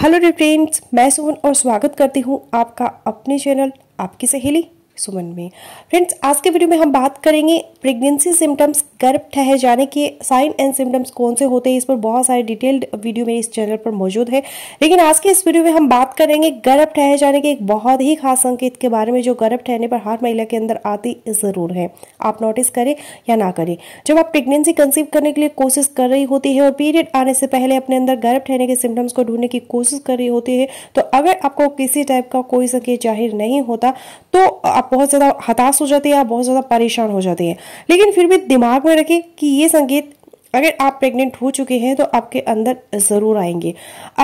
hello dear friends मैं सोहन और स्वागत करती हूँ आपका अपने चैनल आपकी सहेली सुमन में फ्रेंड्स आज के वीडियो में हम बात करेंगे प्रेगनेंसी सिम्टम्स गर्भ ठहर जाने के साइन एंड सिम्टम्स कौन से होते हैं इस पर बहुत सारे डिटेल्ड वीडियो मेरे इस चैनल पर मौजूद है लेकिन आज के इस वीडियो में हम बात करेंगे गर्भ ठहर जाने के एक बहुत ही खास संकेत के बारे में जो गर्भ ठहरने पर हर महिला के अंदर आती ज़रूर है आप नोटिस करें या ना करें जब आप प्रेगनेंसी कंसीव करने के लिए कोशिश कर रही होती है और पीरियड आने से पहले अपने अंदर गर्भ ठहरने के सिम्टम्स को ढूंढने की कोशिश कर रही होती है तो अगर आपको किसी टाइप का कोई संकेत जाहिर नहीं होता तो आप बहुत ज़्यादा हताश हो जाते हैं आप बहुत ज़्यादा परेशान हो जाते हैं लेकिन फिर भी दिमाग में रखें कि ये संकेत अगर आप प्रेग्नेंट हो चुके हैं तो आपके अंदर ज़रूर आएंगे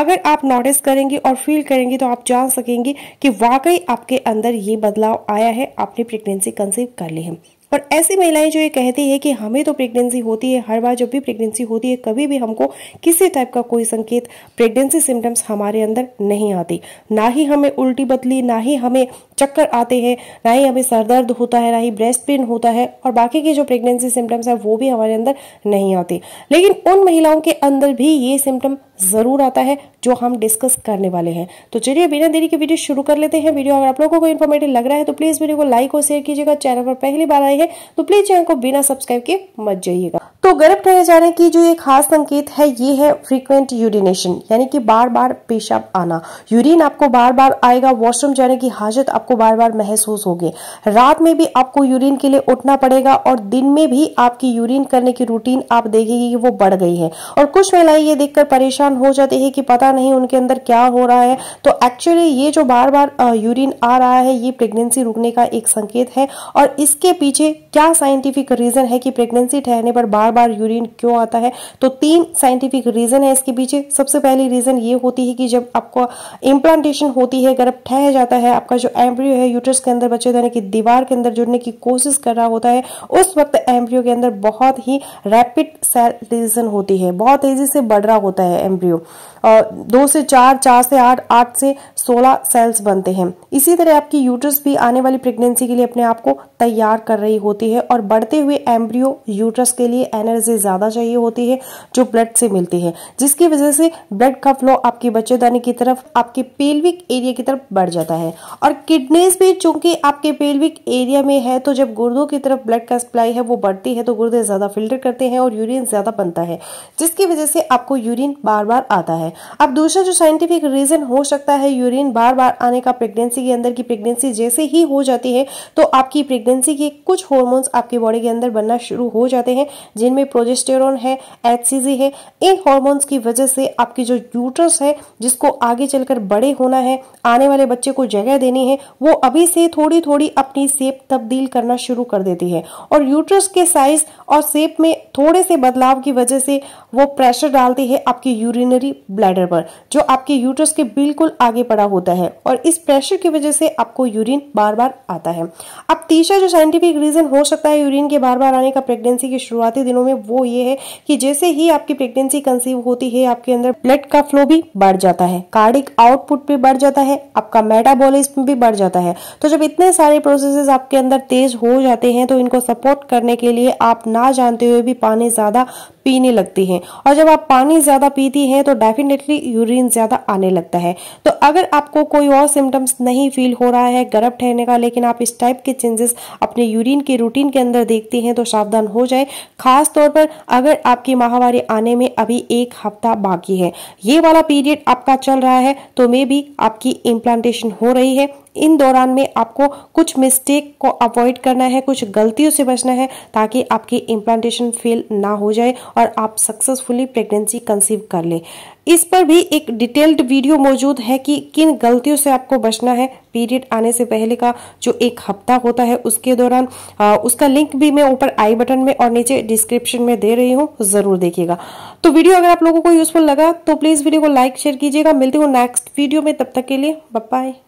अगर आप नोटिस करेंगे और फील करेंगे तो आप जान सकेंगे कि वाकई आपके अंदर ये बदलाव आया है आपने प्रेगनेंसी कंसीव कर ली है और ऐसी महिलाएं जो ये कहती है कि हमें तो प्रेगनेंसी होती है हर बार जब भी प्रेगनेंसी होती है कभी भी हमको किसी टाइप का कोई संकेत प्रेगनेंसी सिम्टम्स हमारे अंदर नहीं आती ना ही हमें उल्टी बदली ना ही हमें चक्कर आते हैं ना ही हमें सर दर्द होता है ना ही ब्रेस्ट पेन होता है और बाकी के जो प्रेगनेंसी सिम्टम्स है वो भी हमारे अंदर नहीं आते लेकिन उन महिलाओं के अंदर भी ये सिम्टम ज़रूर आता है जो हम डिस्कस करने वाले हैं तो चलिए बिना देरी के वीडियो शुरू कर लेते हैं वीडियो अगर आप लोगों को कोई इन्फॉर्मेटिव लग रहा है तो प्लीज़ वीडियो को लाइक और शेयर कीजिएगा चैनल पर पहली बार आए हैं तो प्लीज़ चैनल को बिना सब्सक्राइब के मत जाइएगा तो गर्भ ठहरे जाने की जो ये खास संकेत है ये है फ्रीक्वेंट यूरिनेशन यानी कि बार बार पेशाब आना यूरिन आपको बार बार आएगा वॉशरूम जाने की हाजत आपको बार बार महसूस होगी रात में भी आपको यूरिन के लिए उठना पड़ेगा और दिन में भी आपकी यूरिन करने की रूटीन आप देखेगी कि वो बढ़ गई है और कुछ महिलाएं ये देखकर परेशान हो जाती है कि पता नहीं उनके अंदर क्या हो रहा है तो एक्चुअली ये जो बार बार यूरिन आ रहा है ये प्रेग्नेंसी रुकने का एक संकेत है और इसके पीछे क्या साइंटिफिक रीजन है कि प्रेग्नेंसी ठहरने पर बार बार यूरिन क्यों आता है तो तीन साइंटिफिक रीजन है इसके पीछे सबसे पहली रीजन ये होती है कि जब आपको इम्प्लांटेशन होती है गर्भ ठहर जाता है आपका जो एम्ब्रियो है यूट्रस के अंदर बच्चे देने की दीवार के अंदर जुड़ने की कोशिश कर रहा होता है उस वक्त एम्ब्रियो के अंदर बहुत ही रैपिड सेल डिविजन होती है बहुत तेजी से बढ़ रहा होता है एम्ब्रियो और दो से चार चार से आठ आठ से सोलह सेल्स बनते हैं इसी तरह आपकी यूट्रस भी आने वाली प्रेगनेंसी के लिए अपने आप को तैयार कर रही होती है और बढ़ते हुए एम्ब्रियो यूट्रस के लिए एनर्जी ज़्यादा चाहिए होती है जो ब्लड से मिलती है जिसकी वजह से ब्लड का फ्लो आपके बच्चेदानी की तरफ आपके पेल्विक एरिया की तरफ बढ़ जाता है और किडनीज भी चूंकि आपके पेल्विक एरिया में है तो जब गुर्दों की तरफ ब्लड का सप्लाई है वो बढ़ती है तो गुर्दे ज़्यादा फिल्टर करते हैं और यूरिन ज़्यादा बनता है जिसकी वजह से आपको यूरिन बार बार आता है अब दूसरा जो साइंटिफिक रीज़न हो सकता है यूरिन बार बार आने का प्रेगनेंसी के अंदर की प्रेगनेंसी जैसे ही हो जाती है तो आपकी प्रेगनेंसी के कुछ हॉर्मोन्स आपकी बॉडी के अंदर बनना शुरू हो जाते हैं जिनमें जिनमें प्रोजेस्टेरॉन है एच है इन हॉर्मोन्स की वजह से आपकी जो यूट्रस है जिसको आगे चलकर बड़े होना है आने वाले बच्चे को जगह देनी है वो अभी से थोड़ी थोड़ी अपनी सेप तब्दील करना शुरू कर देती है और यूट्रस के साइज और सेप में थोड़े से बदलाव की वजह से वो प्रेशर डालती है आपकी यूरिनरी ब्लैडर पर जो आपके यूट्रस के बिल्कुल आगे पड़ा होता है और इस प्रेशर की वजह से आपको यूरिन बार बार आता है अब तीसरा जो साइंटिफिक रीजन हो सकता है यूरिन के बार बार आने का प्रेगनेंसी के शुरुआती दिनों में वो ये है कि जैसे ही आपकी प्रेगनेंसी कंसीव होती है आपके अंदर ब्लड का फ्लो भी बढ़ जाता है कार्डिक आउटपुट भी बढ़ जाता है आपका मेटाबोलिज्म भी बढ़ जाता है तो जब इतने सारे प्रोसेसेस आपके अंदर तेज हो जाते हैं तो इनको सपोर्ट करने के लिए आप ना जानते हुए भी पानी ज्यादा पीने लगती हैं और जब आप पानी ज़्यादा पीती हैं तो डेफिनेटली यूरिन ज़्यादा आने लगता है तो अगर आपको कोई और सिम्टम्स नहीं फील हो रहा है गर्भ ठहरने का लेकिन आप इस टाइप के चेंजेस अपने यूरिन के रूटीन के अंदर देखते हैं तो सावधान हो जाए खास तौर पर अगर आपकी माहवारी आने में अभी एक हफ्ता बाकी है ये वाला पीरियड आपका चल रहा है तो मे भी आपकी इम्प्लांटेशन हो रही है इन दौरान में आपको कुछ मिस्टेक को अवॉइड करना है कुछ गलतियों से बचना है ताकि आपकी इम्प्लांटेशन फेल ना हो जाए और आप सक्सेसफुली प्रेगनेंसी कंसीव कर लें इस पर भी एक डिटेल्ड वीडियो मौजूद है कि किन गलतियों से आपको बचना है पीरियड आने से पहले का जो एक हफ्ता होता है उसके दौरान उसका लिंक भी मैं ऊपर आई बटन में और नीचे डिस्क्रिप्शन में दे रही हूँ जरूर देखिएगा तो वीडियो अगर आप लोगों को यूजफुल लगा तो प्लीज वीडियो को लाइक शेयर कीजिएगा मिलती हूँ नेक्स्ट वीडियो में तब तक के लिए बाय